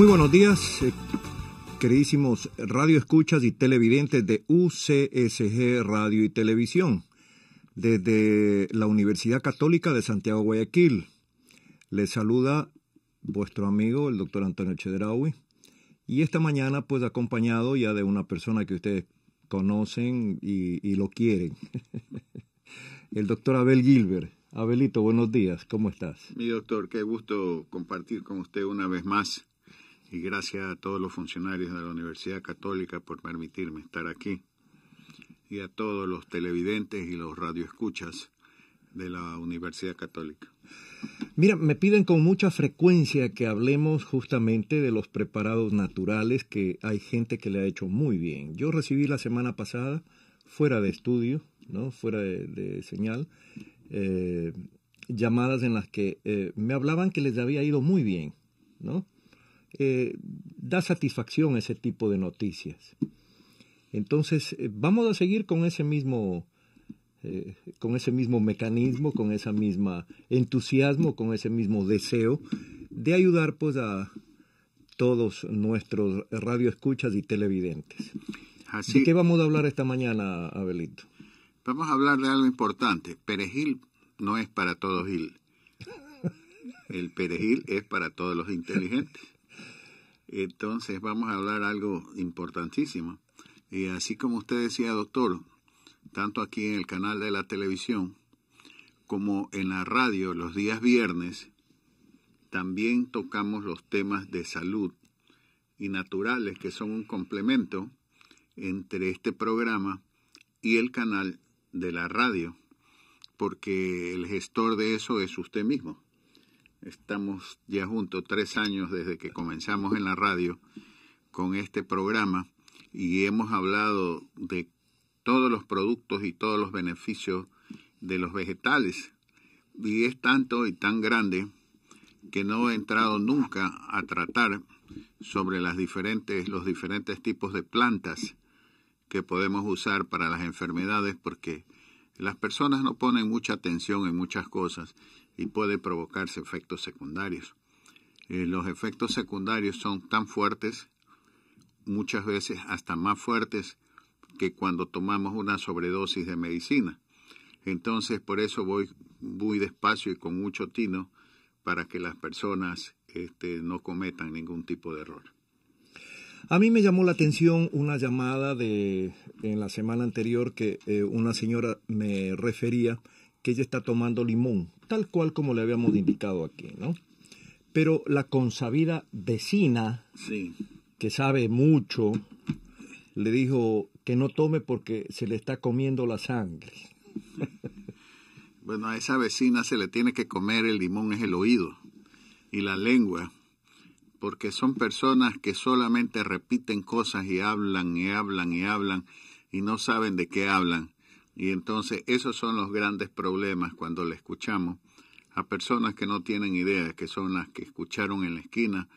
Muy buenos días, eh, queridísimos radioescuchas y televidentes de UCSG Radio y Televisión, desde la Universidad Católica de Santiago Guayaquil. Les saluda vuestro amigo, el doctor Antonio Chedraui, y esta mañana pues acompañado ya de una persona que ustedes conocen y, y lo quieren, el doctor Abel Gilbert. Abelito, buenos días, ¿cómo estás? Mi doctor, qué gusto compartir con usted una vez más y gracias a todos los funcionarios de la Universidad Católica por permitirme estar aquí y a todos los televidentes y los radioescuchas de la Universidad Católica. Mira, me piden con mucha frecuencia que hablemos justamente de los preparados naturales que hay gente que le ha hecho muy bien. Yo recibí la semana pasada, fuera de estudio, ¿no? fuera de, señal, eh, llamadas en las que eh, me hablaban que les había ido muy bien, ¿no? Eh, da satisfacción ese tipo de noticias. Entonces, eh, vamos a seguir con ese mismo... Eh, con ese mismo mecanismo, con ese mismo entusiasmo, con ese mismo deseo de ayudar pues a todos nuestros radioescuchas y televidentes. Así, ¿De qué vamos a hablar esta mañana, Abelito? Vamos a hablar de algo importante. Perejil no es para todos el perejil es para todos los inteligentes. Entonces vamos a hablar algo importantísimo. Y así como usted decía, doctor, tanto aquí en el canal de la televisión como en la radio los días viernes, también tocamos los temas de salud y naturales que son un complemento entre este programa y el canal de la radio, porque el gestor de eso es usted mismo. Estamos ya juntos tres años desde que comenzamos en la radio con este programa y hemos hablado de todos los productos y todos los beneficios de los vegetales. Y es tanto y tan grande que no he entrado nunca a tratar sobre las diferentes, los diferentes tipos de plantas que podemos usar para las enfermedades porque las personas no ponen mucha atención en muchas cosas y puede provocarse efectos secundarios. Eh, los efectos secundarios son tan fuertes, muchas veces hasta más fuertes que cuando tomamos una sobredosis de medicina. Entonces, por eso voy muy despacio y con mucho tino para que las personas este, no cometan ningún tipo de error. A mí me llamó la atención una llamada de en la semana anterior que eh, una señora me refería que ella está tomando limón, tal cual como le habíamos indicado aquí, ¿no? Pero la consabida vecina, que sabe mucho, le dijo que no tome porque se le está comiendo la sangre. Bueno, a esa vecina se le tiene que comer el limón, es el oído y la lengua, porque son personas que solamente repiten cosas y hablan y hablan y hablan y no saben de qué hablan. Y entonces esos son los grandes problemas cuando le escuchamos a personas que no tienen idea, que son las que escucharon en la esquina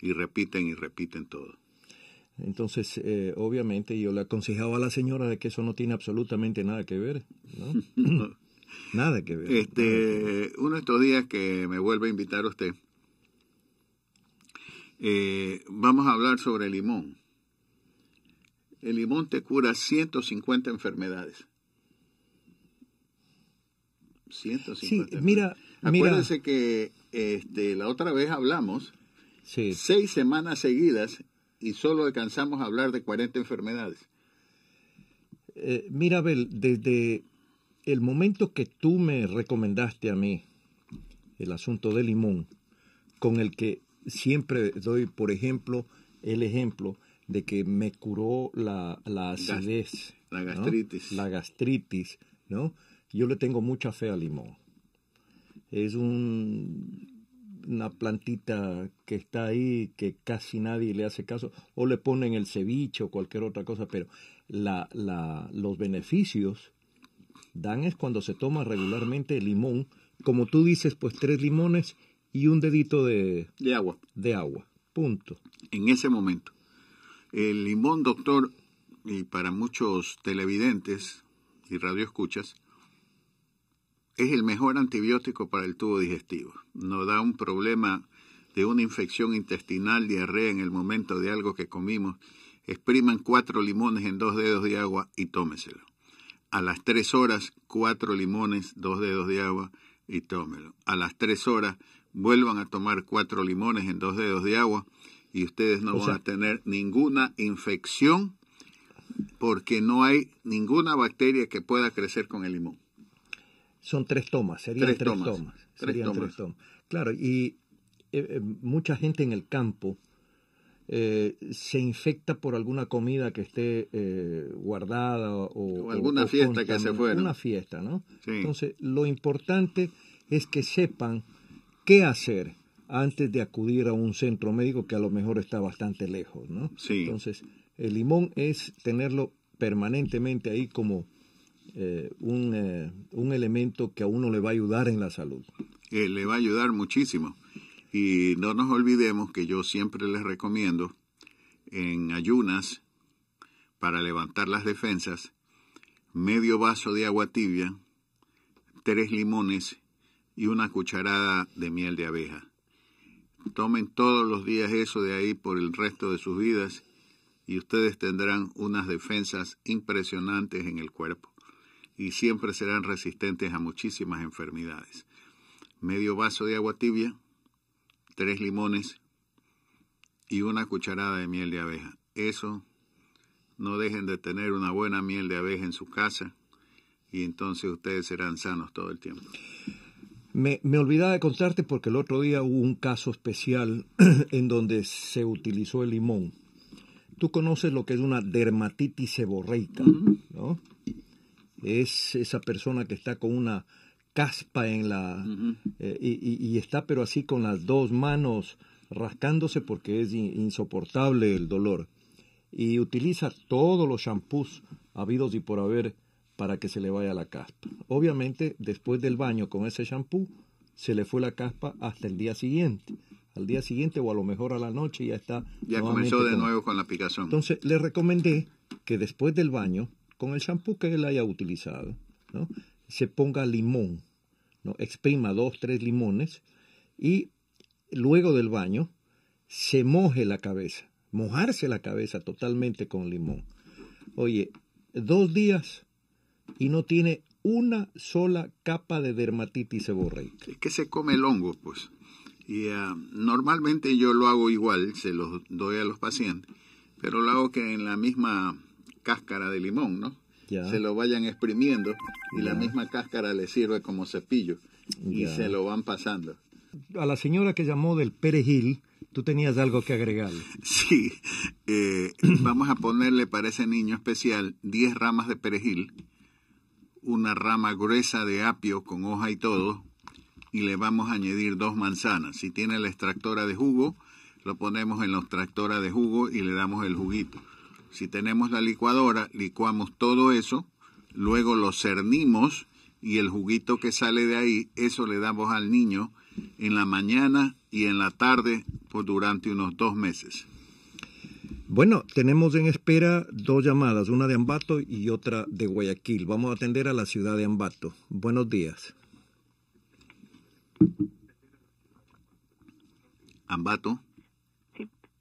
y repiten y repiten todo. Entonces, eh, obviamente yo le aconsejaba a la señora de que eso no tiene absolutamente nada que ver, ¿no? nada que ver. Este, uno de estos días que me vuelve a invitar a usted, eh, vamos a hablar sobre el limón. El limón te cura 150 enfermedades. 150. Sí, mira, Acuérdense que este, la otra vez hablamos seis semanas seguidas y solo alcanzamos a hablar de 40 enfermedades. Eh, mira, Abel, desde el momento que tú me recomendaste a mí el asunto de limón, con el que siempre doy, por ejemplo, el ejemplo de que me curó la, acidez, la gastritis. La gastritis, ¿no? Yo le tengo mucha fe al limón. Es una plantita que está ahí que casi nadie le hace caso o le ponen el ceviche o cualquier otra cosa, pero la, los beneficios dan es cuando se toma regularmente el limón, como tú dices, pues tres limones y un dedito de, de agua. De agua, punto. En ese momento. El limón, doctor, y para muchos televidentes y radioescuchas, es el mejor antibiótico para el tubo digestivo. Nos da un problema de una infección intestinal, diarrea en el momento de algo que comimos. Expriman cuatro limones en dos dedos de agua y tómeselo. A las tres horas, cuatro limones, dos dedos de agua y tómelo. A las tres horas, vuelvan a tomar cuatro limones en dos dedos de agua y ustedes no van a tener ninguna infección porque no hay ninguna bacteria que pueda crecer con el limón. Son tres tomas, serían tres, tomas. serían tres tomas. Claro, y eh, eh, mucha gente en el campo eh, se infecta por alguna comida que esté guardada o, alguna fiesta que se fuera. Una fiesta, ¿no? Entonces, lo importante es que sepan qué hacer antes de acudir a un centro médico que a lo mejor está bastante lejos, ¿no? Sí. Entonces, el limón es tenerlo permanentemente ahí como eh, eh, un, elemento que a uno le va a ayudar en la salud. le va a ayudar muchísimo. Y no nos olvidemos que yo siempre les recomiendo en ayunas, para levantar las defensas, medio vaso de agua tibia, tres limones y una cucharada de miel de abeja. Tomen todos los días eso de ahí por el resto de sus vidas y ustedes tendrán unas defensas impresionantes en el cuerpo y siempre serán resistentes a muchísimas enfermedades. Medio vaso de agua tibia, tres limones y una cucharada de miel de abeja. Eso, no dejen de tener una buena miel de abeja en su casa y entonces ustedes serán sanos todo el tiempo. Me, olvidaba de contarte porque el otro día hubo un caso especial en donde se utilizó el limón. Tú conoces lo que es una dermatitis seborreica, ¿no? es esa persona que está con una caspa en la... Eh, y, está pero así con las dos manos rascándose porque es insoportable el dolor. Y utiliza todos los champús habidos y por haber para que se le vaya la caspa. Obviamente, después del baño con ese champú se le fue la caspa hasta el día siguiente. Al día siguiente o a lo mejor a la noche ya está. Ya comenzó de nuevo con la picazón. Entonces, le recomendé que después del baño con el champú que él haya utilizado, se ponga limón, exprima dos, tres limones y luego del baño se moje la cabeza, mojarse la cabeza totalmente con limón. Oye, dos días y no tiene una sola capa de dermatitis seborreica. Es que se come el hongo, pues. Y ah, normalmente yo lo hago igual, se lo doy a los pacientes, pero lo hago que en la misma cáscara de limón, ¿no? Se lo vayan exprimiendo y la misma cáscara le sirve como cepillo y se lo van pasando. A la señora que llamó del perejil, tú tenías algo que agregar. Sí, eh, vamos a ponerle para ese niño especial 10 ramas de perejil, una rama gruesa de apio con hoja y todo, y le vamos a añadir dos manzanas. Si tiene la extractora de jugo, lo ponemos en la extractora de jugo y le damos el juguito. Si tenemos la licuadora, licuamos todo eso, luego lo cernimos y el juguito que sale de ahí, eso le damos al niño en la mañana y en la tarde por durante unos dos meses. Bueno, tenemos en espera dos llamadas, una de Ambato y otra de Guayaquil. Vamos a atender a la ciudad de Ambato. Buenos días. Ambato.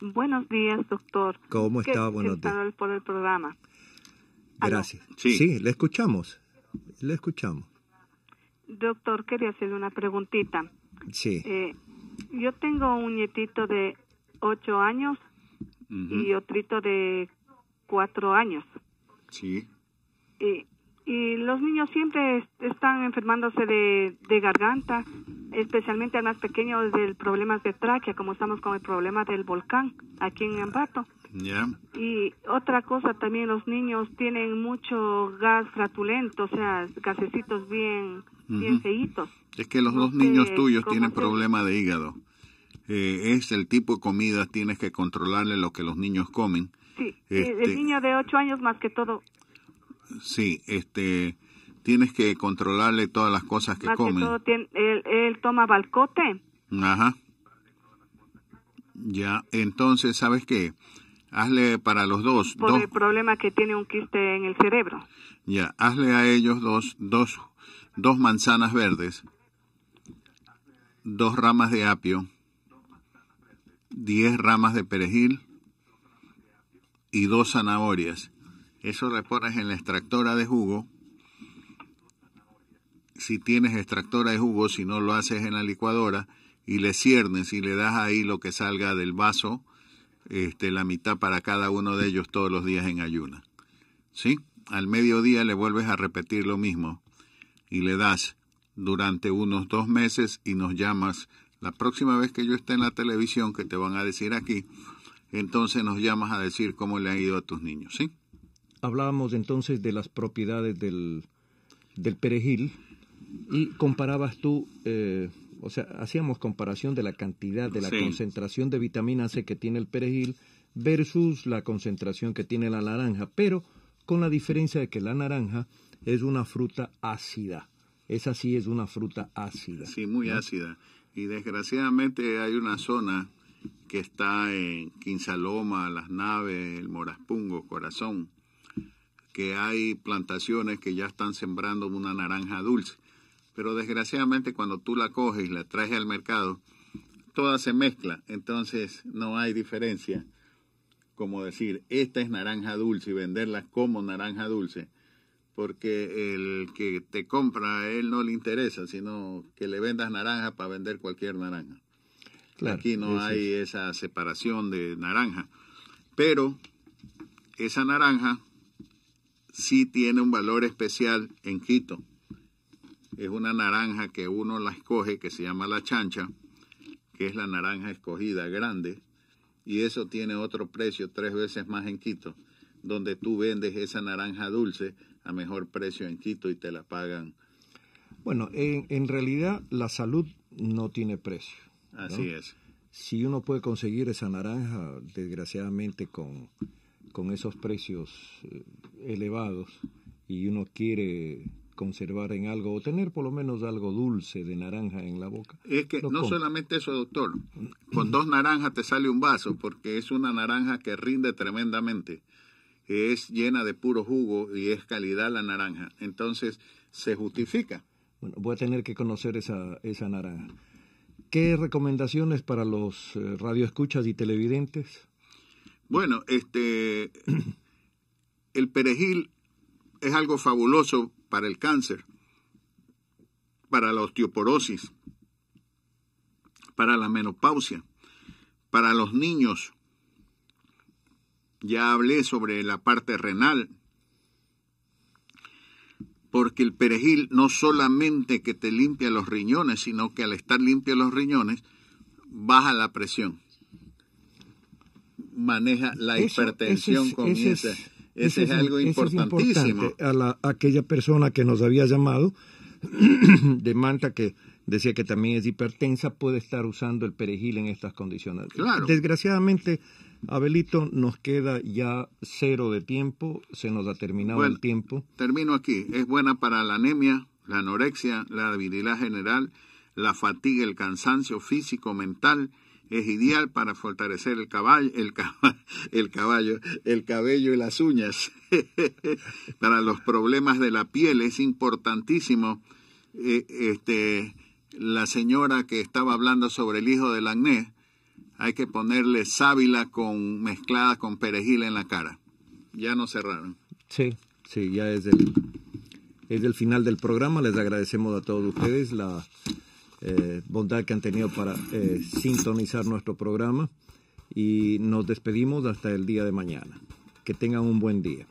Buenos días, doctor. ¿Cómo está? Buenos días. por el programa. Gracias. sí. le escuchamos. Le escuchamos. Doctor, quería hacerle una preguntita. Sí. Eh, yo tengo un nietito de ocho años y otro de cuatro años. Sí. Y, eh, y los niños siempre están enfermándose de, de garganta especialmente a más pequeños del problema de tráquea, como estamos con el problema del volcán aquí en Ambato. Y otra cosa también, los niños tienen mucho gas fratulento, o sea, gasecitos bien, feitos. Es que los dos este, niños tuyos tienen problema de hígado. Eh, es el tipo de comida, tienes que controlarle lo que los niños comen. Sí, este, el niño de 8 años más que todo. Sí, este tienes que controlarle todas las cosas que Más come. Que todo él, toma balcote. Ajá. Ya, entonces, ¿sabes qué? Hazle para los dos. Por el problema que tiene un quiste en el cerebro. Ya, hazle a ellos dos, dos, dos manzanas verdes, dos ramas de apio, diez ramas de perejil y dos zanahorias. Eso le pones en la extractora de jugo si tienes extractora de jugo, si no lo haces en la licuadora y le ciernes y le das ahí lo que salga del vaso, este, la mitad para cada uno de ellos todos los días en ayuna. ¿Sí? Al mediodía le vuelves a repetir lo mismo y le das durante unos dos meses y nos llamas la próxima vez que yo esté en la televisión, que te van a decir aquí, entonces nos llamas a decir cómo le han ido a tus niños, Hablábamos entonces de las propiedades del, del perejil y comparabas tú, eh, o sea, hacíamos comparación de la cantidad, de la concentración de vitamina C que tiene el perejil versus la concentración que tiene la naranja, pero con la diferencia de que la naranja es una fruta ácida. Esa sí es una fruta ácida. Sí, muy ácida. Y desgraciadamente hay una zona que está en Quinsaloma, Las Naves, el Moraspungo, Corazón, que hay plantaciones que ya están sembrando una naranja dulce pero desgraciadamente cuando tú la coges y la traes al mercado, toda se mezcla, entonces no hay diferencia. Como decir, esta es naranja dulce y venderla como naranja dulce, porque el que te compra a él no le interesa, sino que le vendas naranja para vender cualquier naranja. Aquí no hay esa separación de naranja, pero esa naranja sí tiene un valor especial en Quito es una naranja que uno la escoge, que se llama la chancha, que es la naranja escogida grande, y eso tiene otro precio tres veces más en Quito, donde tú vendes esa naranja dulce a mejor precio en Quito y te la pagan. Bueno, en, realidad la salud no tiene precio. Así es. Si uno puede conseguir esa naranja, desgraciadamente con esos precios eh, elevados, y uno quiere conservar en algo o tener por lo menos algo dulce de naranja en la boca. Es que no solamente eso, doctor. Mm. Con dos naranjas te sale un vaso porque es una naranja que rinde tremendamente. Es llena de puro jugo y es calidad la naranja. Entonces se justifica. Bueno, voy a tener que conocer esa, esa naranja. ¿Qué recomendaciones para los eh, radioescuchas y televidentes? Bueno, este el perejil es algo fabuloso para el cáncer, para la osteoporosis, para la menopausia, para los niños. Ya hablé sobre la parte renal, porque el perejil no solamente que te limpia los riñones, sino que al estar limpio los riñones, baja la presión, maneja la hipertensión con ese, es algo importantísimo. a, aquella persona que nos había llamado de Manta que decía que también es hipertensa, puede estar usando el perejil en estas condiciones. Claro. Desgraciadamente, Abelito, nos queda ya cero de tiempo, se nos ha terminado el tiempo. Termino aquí. Es buena para la anemia, la anorexia, la debilidad general, la fatiga, el cansancio físico, mental, es ideal para fortalecer el caballo, el caballo, el, cabello y las uñas. para los problemas de la piel es importantísimo. Eh, este, la señora que estaba hablando sobre el hijo del acné, hay que ponerle sábila con mezclada con perejil en la cara. Ya no cerraron. Sí, sí, ya es el es el final del programa. Les agradecemos a todos ustedes la eh, bondad que han tenido para eh, sintonizar nuestro programa y nos despedimos hasta el día de mañana. Que tengan un buen día.